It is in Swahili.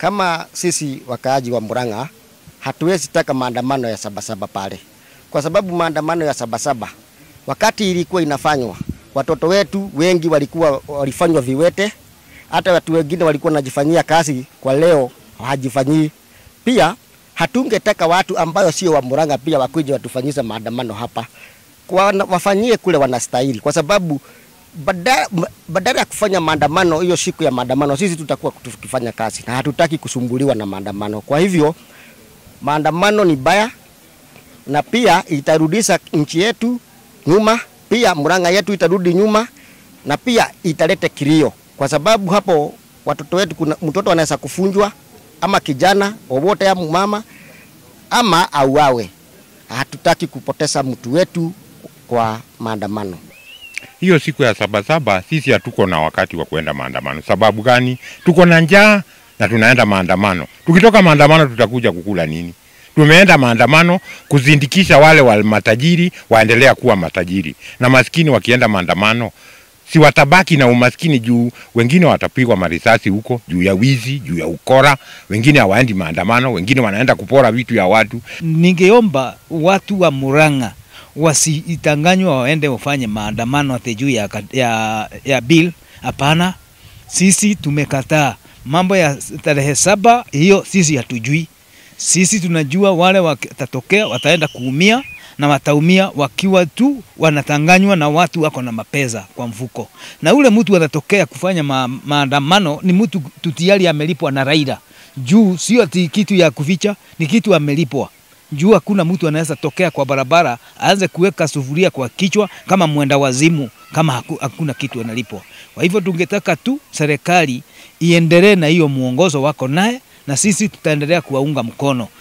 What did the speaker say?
Kama sisi wakaaji wa Murang'a hatuwezi taka maandamano ya Sabasaba pale, kwa sababu maandamano ya Sabasaba wakati ilikuwa inafanywa, watoto wetu wengi walikuwa walifanywa viwete, hata watu wengine walikuwa wanajifanyia kazi, kwa leo hawajifanyii. Pia hatungetaka watu ambayo sio wa Murang'a pia wakuje watufanyiza maandamano hapa, kwa wafanyie kule wanastahili, kwa sababu badala ya kufanya maandamano hiyo siku ya maandamano, sisi tutakuwa tukifanya kazi na hatutaki kusumbuliwa na maandamano. Kwa hivyo maandamano ni baya, na pia itarudisha nchi yetu nyuma, pia Murang'a yetu itarudi nyuma, na pia italete kilio, kwa sababu hapo watoto wetu, kuna mtoto anaweza kufunjwa ama kijana wowote ama mama ama auawe. Hatutaki kupoteza mtu wetu kwa maandamano hiyo siku ya Sabasaba sisi hatuko na wakati wa kuenda maandamano. Sababu gani? Tuko na njaa na tunaenda maandamano. Tukitoka maandamano, tutakuja kukula nini? Tumeenda maandamano kuzindikisha wale wa matajiri waendelea kuwa matajiri, na maskini wakienda maandamano si watabaki na umaskini juu wengine watapigwa marisasi huko juu ya wizi, juu ya ukora, wengine hawaendi maandamano, wengine wanaenda kupora vitu ya watu. Ningeomba watu wa Murang'a wasitanganywa waende wafanye maandamano ati juu ya, ya, ya bill. Hapana, sisi tumekataa mambo ya tarehe saba hiyo, sisi hatujui. Sisi tunajua wale watatokea wataenda kuumia na wataumia wakiwa tu wanatanganywa na watu wako na mapeza kwa mfuko, na ule mtu atatokea kufanya ma, maandamano ni mtu tutiari amelipwa na Raila juu, sio kitu ya kuficha, ni kitu amelipwa juu hakuna mtu anaweza tokea kwa barabara aanze kuweka sufuria kwa kichwa kama mwenda wazimu, kama hakuna kitu analipwa. Kwa hivyo tungetaka tu serikali iendelee na hiyo mwongozo wako naye, na sisi tutaendelea kuwaunga mkono